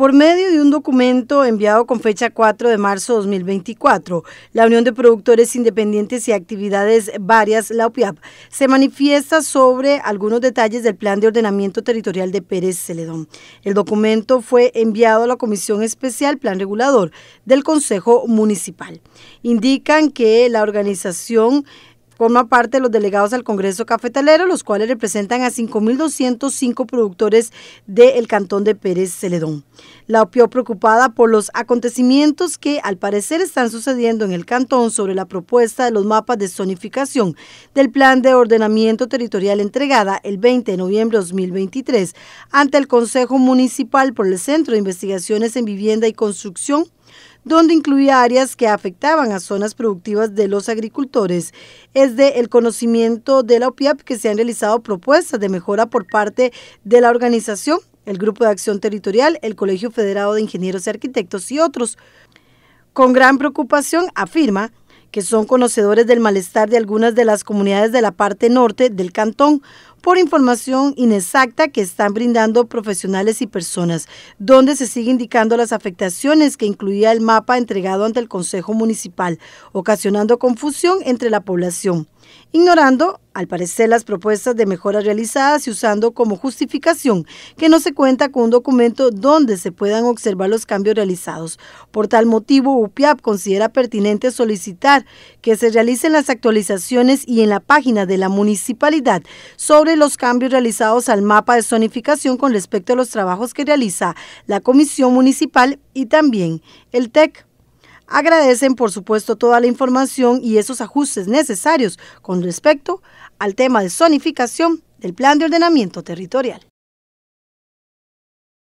Por medio de un documento enviado con fecha 4 de marzo de 2024, la Unión de Productores Independientes y Actividades Varias, la UPIAP, se manifiesta sobre algunos detalles del Plan de Ordenamiento Territorial de Pérez Celedón. El documento fue enviado a la Comisión Especial Plan Regulador del Consejo Municipal. Indican que la organización Forma parte los delegados al Congreso Cafetalero, los cuales representan a 5.205 productores del Cantón de Pérez Celedón. La OPIO preocupada por los acontecimientos que al parecer están sucediendo en el cantón sobre la propuesta de los mapas de zonificación del Plan de Ordenamiento Territorial entregada el 20 de noviembre de 2023 ante el Consejo Municipal por el Centro de Investigaciones en Vivienda y Construcción donde incluía áreas que afectaban a zonas productivas de los agricultores. Es de el conocimiento de la OPIAP que se han realizado propuestas de mejora por parte de la organización, el Grupo de Acción Territorial, el Colegio Federado de Ingenieros y Arquitectos y otros. Con gran preocupación afirma que son conocedores del malestar de algunas de las comunidades de la parte norte del cantón por información inexacta que están brindando profesionales y personas, donde se sigue indicando las afectaciones que incluía el mapa entregado ante el Consejo Municipal, ocasionando confusión entre la población ignorando, al parecer, las propuestas de mejoras realizadas y usando como justificación que no se cuenta con un documento donde se puedan observar los cambios realizados. Por tal motivo, UPIAP considera pertinente solicitar que se realicen las actualizaciones y en la página de la municipalidad sobre los cambios realizados al mapa de zonificación con respecto a los trabajos que realiza la Comisión Municipal y también el TEC. Agradecen, por supuesto, toda la información y esos ajustes necesarios con respecto al tema de zonificación del Plan de Ordenamiento Territorial.